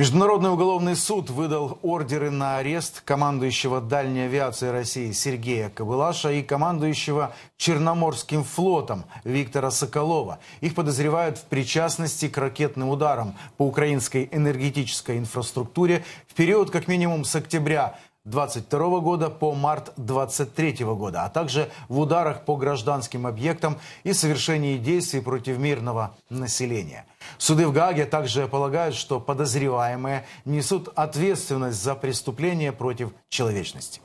Международный уголовный суд выдал ордеры на арест командующего дальней авиации России Сергея Кобылаша и командующего Черноморским флотом Виктора Соколова. Их подозревают в причастности к ракетным ударам по украинской энергетической инфраструктуре в период как минимум с октября 22 года по март 23 года, а также в ударах по гражданским объектам и совершении действий против мирного населения. Суды в Гааге также полагают, что подозреваемые несут ответственность за преступления против человечности.